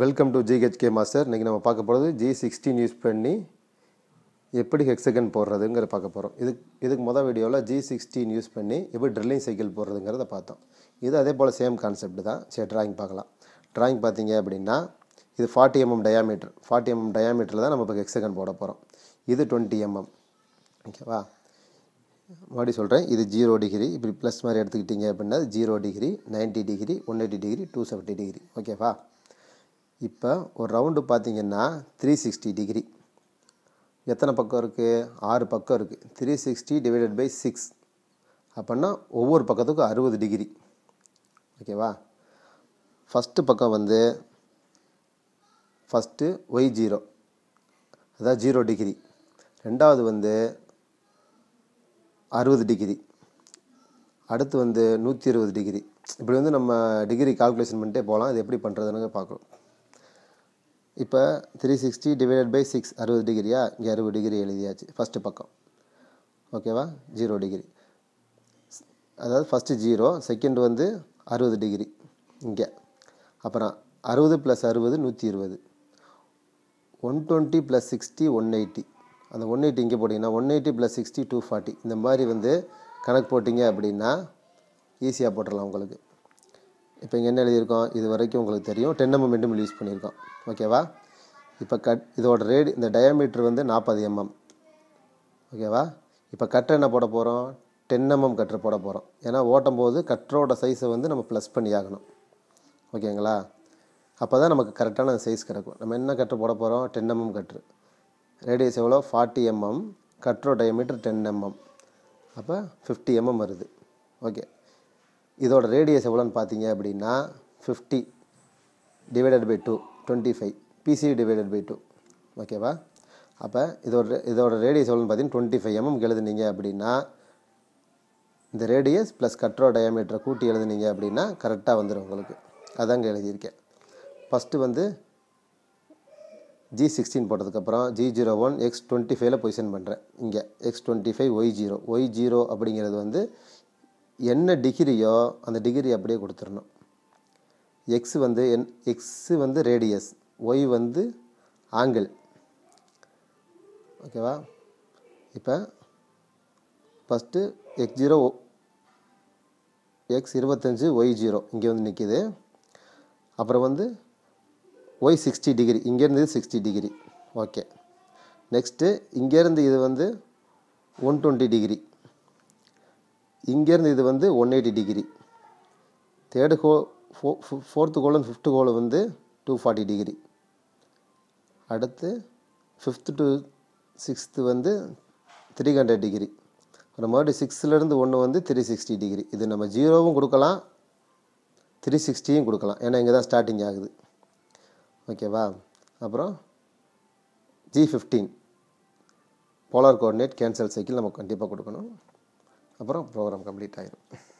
welcome to ஜிஹெச்கே master இன்றைக்கி நம்ம பார்க்க போகிறது ஜி சிக்ஸ்டீன் யூஸ் பண்ணி எப்படி ஹெக்ஸகன் போடுறதுங்கிற பார்க்க போகிறோம் இதுக்கு இதுக்கு மொதல் வீடியோவில் ஜி சிக்ஸ்டீன் யூஸ் பண்ணி எப்படி ட்ரில்லிங் சைக்கிள் போடுறதுங்கிறத பார்த்தோம் இது அதே போல் சேம் கான்செப்ட் தான் சரி ட்ராயிங் பார்க்கலாம் ட்ராயிங் பார்த்தீங்க அப்படின்னா இது forty mm diameter forty mm டயாமீட்டரில் தான் நம்ம இப்போ ஹெக்ஸகன் போட போகிறோம் இது டுவெண்ட்டி எம்எம் ஓகேவா மறுபடியும் சொல்கிறேன் இது ஜீரோ டிகிரி இப்படி ப்ளஸ் மாதிரி எடுத்துக்கிட்டிங்க அப்படின்னா zero degree ninety degree one eighty degree two seventy degree ஓகேவா இப்போ ஒரு ரவுண்டு பார்த்திங்கன்னா த்ரீ சிக்ஸ்டி டிகிரி எத்தனை பக்கம் இருக்குது ஆறு பக்கம் இருக்குது three sixty divided by six அப்படின்னா ஒவ்வொரு பக்கத்துக்கும் அறுபது டிகிரி ஓகேவா ஃபஸ்ட்டு பக்கம் வந்து ஃபஸ்ட்டு ஒய் ஜீரோ அதாவது ஜீரோ டிகிரி ரெண்டாவது வந்து அறுபது டிகிரி அடுத்து வந்து நூற்றி இருபது டிகிரி இப்படி வந்து நம்ம டிகிரி கால்குலேஷன் பண்ணிட்டே போகலாம் அது எப்படி பண்ணுறதுன்னு பார்க்கலாம் இப்போ three sixty divided by six அறுபது டிகிரியா இங்கே அறுபது டிகிரி எழுதியாச்சு ஃபஸ்ட்டு பக்கம் ஓகேவா ஜீரோ டிகிரி அதாவது ஃபஸ்ட்டு ஜீரோ செகண்ட் வந்து அறுபது டிகிரி இங்கே அப்புறம் அறுபது ப்ளஸ் அறுபது நூற்றி இருபது one twenty plus sixty one eighty அந்த ஒன் எயிட்டி இங்கே போட்டிங்கன்னா one eighty plus sixty two forty இந்த மாதிரி வந்து கணக்கு போட்டிங்க அப்படின்னா ஈஸியாக போட்டுடலாம் உங்களுக்கு இப்போ இங்கே என்ன எழுதியிருக்கோம் இது வரைக்கும் உங்களுக்கு தெரியும் டென் எம்எம் யூஸ் பண்ணியிருக்கோம் ஓகேவா இப்போ கட் இதோட ரேடி இந்த டயாமீட்ரு வந்து நாற்பது எம்எம் ஓகேவா இப்போ கட்டை என்ன போட போகிறோம் டென் எம்எம் கட்டர் போட போகிறோம் ஏன்னா ஓட்டும் போது கட்டரோட சைஸை வந்து நம்ம ப்ளஸ் பண்ணி ஆகணும் ஓகேங்களா அப்போ தான் நமக்கு கரெக்டான சைஸ் கிடைக்கும் நம்ம என்ன கட்டர் போட போகிறோம் டென் எம்எம் கட்ரு ரேடியஸ் எவ்வளோ ஃபார்ட்டி எம்எம் கட்ரோ டயமீட்டர் டென் எம்எம் அப்போ ஃபிஃப்டி எம்எம் வருது ஓகே இதோட ரேடியஸ் எவ்வளோன்னு பார்த்தீங்க அப்படின்னா fifty divided by two twenty five PC divided by two ஓகேவா அப்போ இதோட இதோட ரேடியஸ் எவ்வளோன்னு பார்த்தீங்கன்னா டுவெண்ட்டி ஃபைவ் எம்எம் எழுதுனீங்க அப்படின்னா இந்த ரேடியஸ் ப்ளஸ் கட்ரோ டயாமீட்டரை கூட்டி எழுதுனீங்க அப்படின்னா கரெக்டாக வந்துடும் உங்களுக்கு அதாங்க எழுதியிருக்கேன் ஃபஸ்ட்டு வந்து ஜி சிக்ஸ்டீன் போட்டதுக்கப்புறம் G zero one X twenty ஃபைவ்ல பொசிஷன் பண்ணுறேன் இங்கே X twenty five Y zero Y zero அப்படிங்கிறது வந்து என்ன டிகிரியோ அந்த டிகிரி அப்படியே கொடுத்துடணும் எக்ஸ் வந்து என் எக்ஸு வந்து ரேடியஸ் ஒய் வந்து ஆங்கிள் ஓகேவா இப்போ ஃபஸ்ட்டு எக்ஸ் ஜீரோ எக்ஸ் இருபத்தஞ்சி ஒய் ஜீரோ இங்கே வந்து நிற்கிது அப்புறம் வந்து ஒய் சிக்ஸ்டி டிகிரி இங்கேருந்து இது சிக்ஸ்டி டிகிரி ஓகே நெக்ஸ்ட்டு இங்கேருந்து இது வந்து ஒன் டுவெண்ட்டி டிகிரி இங்கேருந்து இது வந்து ஒன் எயிட்டி டிகிரி தேர்டு கோ ஃபோ ஃபோர்த்து கோலும் ஃபிஃப்த்து கோலும் வந்து டூ ஃபார்ட்டி டிகிரி அடுத்து ஃபிஃப்த்து டு சிக்ஸ்த்து வந்து த்ரீ ஹண்ட்ரட் டிகிரி அப்புறம் மறுபடியும் சிக்ஸ்த்துலேருந்து ஒன்று வந்து த்ரீ சிக்ஸ்டி டிகிரி இது நம்ம ஜீரோவும் கொடுக்கலாம் த்ரீ சிக்ஸ்டியும் கொடுக்கலாம் ஏன்னா இங்கே தான் ஸ்டார்டிங் ஆகுது ஓகேவா அப்புறம் G fifteen polar coordinate cancel cycle நம்ம கண்டிப்பாக கொடுக்கணும் அப்புறம் ப்ரோக்ராம் கம்ப்ளீட் ஆகிடும்